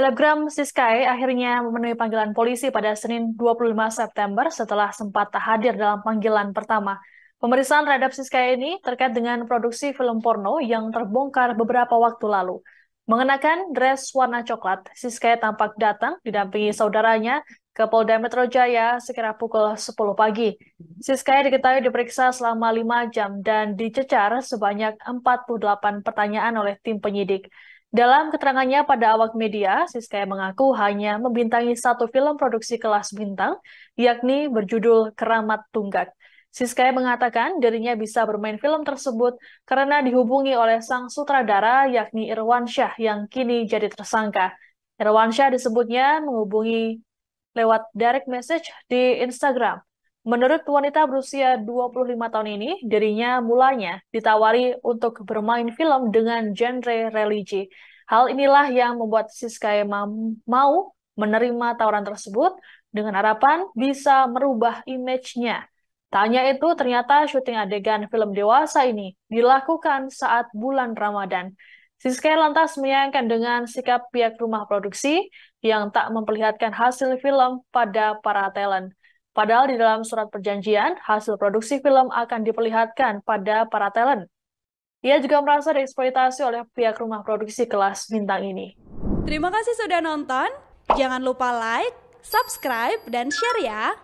Selebgram Siskae akhirnya memenuhi panggilan polisi pada Senin 25 September setelah sempat tak hadir dalam panggilan pertama. Pemeriksaan terhadap Siskae ini terkait dengan produksi film porno yang terbongkar beberapa waktu lalu. Mengenakan dress warna coklat, Siskae tampak datang didampingi saudaranya ke Polda Metro Jaya sekitar pukul 10 pagi. Siskae diketahui diperiksa selama 5 jam dan dicecar sebanyak 48 pertanyaan oleh tim penyidik. Dalam keterangannya pada awak media, Siskaya mengaku hanya membintangi satu film produksi kelas bintang, yakni berjudul Keramat Tunggak. Siskaya mengatakan dirinya bisa bermain film tersebut karena dihubungi oleh sang sutradara yakni Irwan Syah yang kini jadi tersangka. Irwan Syah disebutnya menghubungi lewat direct message di Instagram. Menurut wanita berusia 25 tahun ini, dirinya mulanya ditawari untuk bermain film dengan genre religi. Hal inilah yang membuat Siskaya mau menerima tawaran tersebut dengan harapan bisa merubah image-nya. Tanya itu ternyata syuting adegan film dewasa ini dilakukan saat bulan Ramadan. Siskaya lantas menyayangkan dengan sikap pihak rumah produksi yang tak memperlihatkan hasil film pada para talent. Padahal di dalam surat perjanjian, hasil produksi film akan diperlihatkan pada para talent. Ia juga merasa dieksploitasi oleh pihak rumah produksi kelas bintang ini. Terima kasih sudah nonton. Jangan lupa like, subscribe, dan share ya.